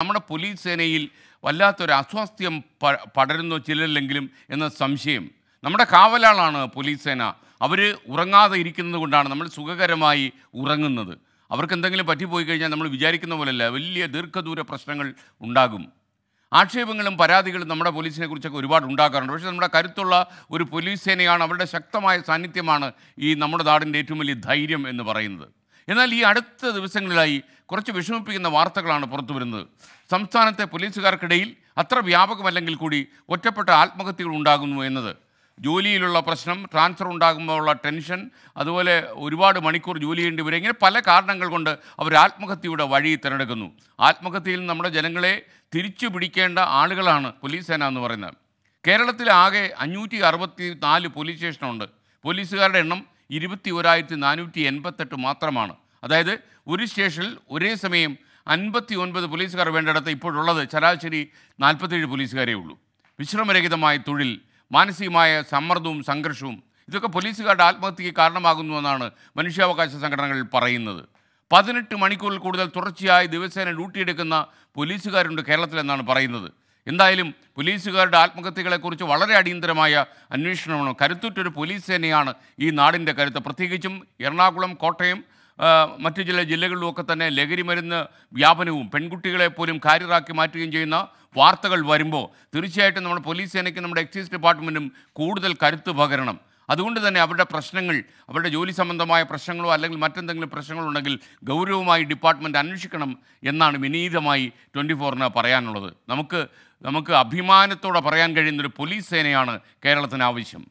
നമ്മുടെ പോലീസ് സേനയിൽ വല്ലാത്തൊരു അസ്വാസ്ഥ്യം പ പടരുന്നു ചിലരില്ലെങ്കിലും എന്ന സംശയം നമ്മുടെ കാവലാളാണ് പോലീസ് സേന അവർ ഉറങ്ങാതെ ഇരിക്കുന്നത് കൊണ്ടാണ് നമ്മൾ സുഖകരമായി ഉറങ്ങുന്നത് അവർക്ക് എന്തെങ്കിലും പറ്റിപ്പോയി കഴിഞ്ഞാൽ നമ്മൾ വിചാരിക്കുന്ന പോലെയല്ല വലിയ ദീർഘദൂര പ്രശ്നങ്ങൾ ഉണ്ടാകും ആക്ഷേപങ്ങളും പരാതികളും നമ്മുടെ പോലീസിനെ കുറിച്ചൊക്കെ ഒരുപാട് ഉണ്ടാക്കാറുണ്ട് പക്ഷേ നമ്മുടെ കരുത്തുള്ള ഒരു പോലീസ് സേനയാണ് അവരുടെ ശക്തമായ സാന്നിധ്യമാണ് ഈ നമ്മുടെ നാടിൻ്റെ ഏറ്റവും വലിയ ധൈര്യം എന്ന് പറയുന്നത് എന്നാൽ ഈ അടുത്ത ദിവസങ്ങളിലായി കുറച്ച് വിഷമിപ്പിക്കുന്ന വാർത്തകളാണ് പുറത്തു വരുന്നത് സംസ്ഥാനത്തെ പോലീസുകാർക്കിടയിൽ അത്ര വ്യാപകമല്ലെങ്കിൽ കൂടി ഒറ്റപ്പെട്ട ആത്മഹത്യകൾ ഉണ്ടാകുന്നു എന്നത് ജോലിയിലുള്ള പ്രശ്നം ട്രാൻസ്ഫർ ഉണ്ടാകുമ്പോഴുള്ള ടെൻഷൻ അതുപോലെ ഒരുപാട് മണിക്കൂർ ജോലി ചെയ്യേണ്ടി വരും ഇങ്ങനെ പല കാരണങ്ങൾ കൊണ്ട് അവർ ആത്മഹത്യയുടെ വഴി തിരഞ്ഞെടുക്കുന്നു ആത്മഹത്യയിൽ നമ്മുടെ ജനങ്ങളെ തിരിച്ചു പിടിക്കേണ്ട ആളുകളാണ് പോലീസ് സേന എന്ന് പറയുന്നത് കേരളത്തിൽ ആകെ അഞ്ഞൂറ്റി അറുപത്തി നാല് പോലീസ് സ്റ്റേഷനുണ്ട് പോലീസുകാരുടെ എണ്ണം ഇരുപത്തി ഒരായിരത്തി നാനൂറ്റി എൺപത്തെട്ട് മാത്രമാണ് അതായത് ഒരു സ്റ്റേഷനിൽ ഒരേ സമയം അൻപത്തി ഒൻപത് പോലീസുകാർ വേണ്ടിടത്ത് ഇപ്പോഴുള്ളത് ശരാശരി നാൽപ്പത്തേഴ് പോലീസുകാരേ ഉള്ളൂ വിശ്രമരഹിതമായ തൊഴിൽ മാനസികമായ സമ്മർദ്ദവും സംഘർഷവും ഇതൊക്കെ പോലീസുകാരുടെ ആത്മഹത്യയ്ക്ക് കാരണമാകുന്നുവെന്നാണ് മനുഷ്യാവകാശ സംഘടനകൾ പറയുന്നത് പതിനെട്ട് മണിക്കൂറിൽ കൂടുതൽ തുടർച്ചയായി ദിവസേന ഡ്യൂട്ടിയെടുക്കുന്ന പോലീസുകാരുണ്ട് കേരളത്തിലെന്നാണ് പറയുന്നത് എന്തായാലും പോലീസുകാരുടെ ആത്മഹത്യകളെക്കുറിച്ച് വളരെ അടിയന്തരമായ അന്വേഷണമാണ് കരുത്തുറ്റൊരു പോലീസ് സേനയാണ് ഈ നാടിൻ്റെ കരുത്ത് പ്രത്യേകിച്ചും എറണാകുളം കോട്ടയം മറ്റു ചില ജില്ലകളിലുമൊക്കെ തന്നെ ലഹരി മരുന്ന് വ്യാപനവും പെൺകുട്ടികളെ പോലും കാര്യറാക്കി മാറ്റുകയും ചെയ്യുന്ന വാർത്തകൾ വരുമ്പോൾ തീർച്ചയായിട്ടും നമ്മുടെ പോലീസ് സേനയ്ക്കും നമ്മുടെ എക്സൈസ് ഡിപ്പാർട്ട്മെൻറ്റും കൂടുതൽ കരുത്ത് പകരണം അതുകൊണ്ട് തന്നെ അവരുടെ പ്രശ്നങ്ങൾ അവരുടെ ജോലി സംബന്ധമായ പ്രശ്നങ്ങളോ അല്ലെങ്കിൽ മറ്റെന്തെങ്കിലും പ്രശ്നങ്ങളുണ്ടെങ്കിൽ ഗൗരവമായി ഡിപ്പാർട്ട്മെൻറ്റ് അന്വേഷിക്കണം എന്നാണ് വിനീതമായി ട്വൻറ്റി ഫോറിന് പറയാനുള്ളത് നമുക്ക് നമുക്ക് അഭിമാനത്തോടെ പറയാൻ കഴിയുന്നൊരു പോലീസ് സേനയാണ് കേരളത്തിന് ആവശ്യം